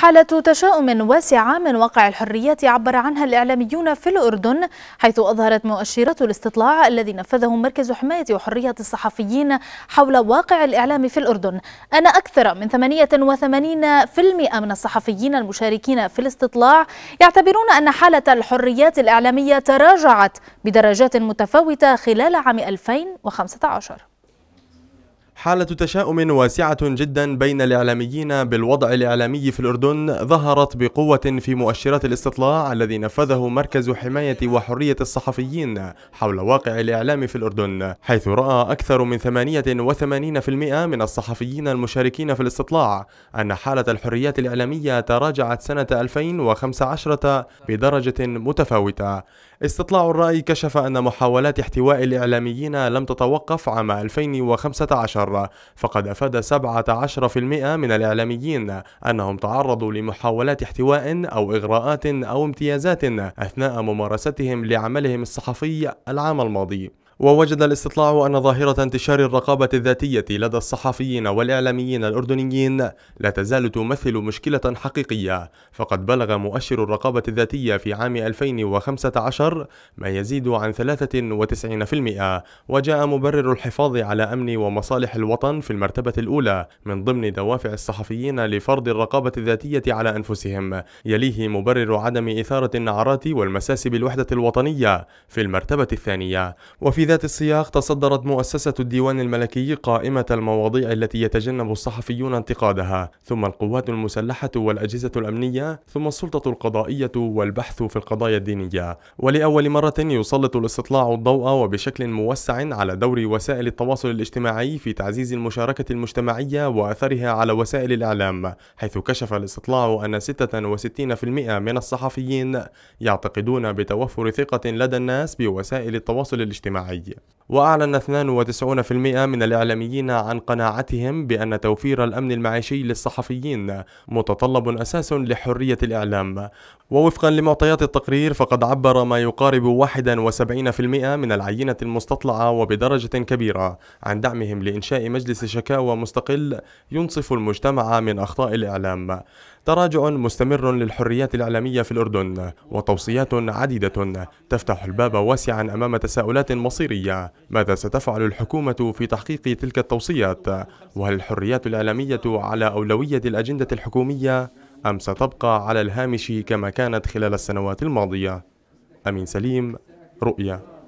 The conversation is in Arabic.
حالة تشاؤم واسعة من واقع الحريات عبر عنها الإعلاميون في الأردن حيث أظهرت مؤشرات الاستطلاع الذي نفذه مركز حماية وحرية الصحفيين حول واقع الإعلام في الأردن أن أكثر من 88% من الصحفيين المشاركين في الاستطلاع يعتبرون أن حالة الحريات الإعلامية تراجعت بدرجات متفاوتة خلال عام 2015 حالة تشاؤم واسعة جدا بين الإعلاميين بالوضع الإعلامي في الأردن ظهرت بقوة في مؤشرات الاستطلاع الذي نفذه مركز حماية وحرية الصحفيين حول واقع الإعلام في الأردن حيث رأى أكثر من 88% من الصحفيين المشاركين في الاستطلاع أن حالة الحريات الإعلامية تراجعت سنة 2015 بدرجة متفاوتة استطلاع الرأي كشف أن محاولات احتواء الإعلاميين لم تتوقف عام 2015 الأخبار فقد أفاد 17% من الإعلاميين أنهم تعرضوا لمحاولات احتواء أو إغراءات أو امتيازات أثناء ممارستهم لعملهم الصحفي العام الماضي ووجد الاستطلاع أن ظاهرة انتشار الرقابة الذاتية لدى الصحفيين والإعلاميين الأردنيين لا تزال تمثل مشكلة حقيقية فقد بلغ مؤشر الرقابة الذاتية في عام 2015 ما يزيد عن 93% وجاء مبرر الحفاظ على أمن ومصالح الوطن في المرتبة الأولى من ضمن دوافع الصحفيين لفرض الرقابة الذاتية على أنفسهم يليه مبرر عدم إثارة النعرات والمساس بالوحدة الوطنية في المرتبة الثانية وفي ذات السياق تصدرت مؤسسة الديوان الملكي قائمة المواضيع التي يتجنب الصحفيون انتقادها ثم القوات المسلحة والأجهزة الأمنية ثم السلطة القضائية والبحث في القضايا الدينية ولأول مرة يسلط الاستطلاع الضوء وبشكل موسع على دور وسائل التواصل الاجتماعي في تعزيز المشاركة المجتمعية وأثرها على وسائل الإعلام حيث كشف الاستطلاع أن 66% من الصحفيين يعتقدون بتوفر ثقة لدى الناس بوسائل التواصل الاجتماعي العالمي وأعلن 92% من الإعلاميين عن قناعتهم بأن توفير الأمن المعيشي للصحفيين متطلب أساس لحرية الإعلام ووفقا لمعطيات التقرير فقد عبر ما يقارب 71% من العينة المستطلعة وبدرجة كبيرة عن دعمهم لإنشاء مجلس شكاوى مستقل ينصف المجتمع من أخطاء الإعلام تراجع مستمر للحريات الإعلامية في الأردن وتوصيات عديدة تفتح الباب واسعا أمام تساؤلات مصيرية ماذا ستفعل الحكومة في تحقيق تلك التوصيات وهل الحريات الإعلامية على أولوية الأجندة الحكومية أم ستبقى على الهامش كما كانت خلال السنوات الماضية أمين سليم رؤيا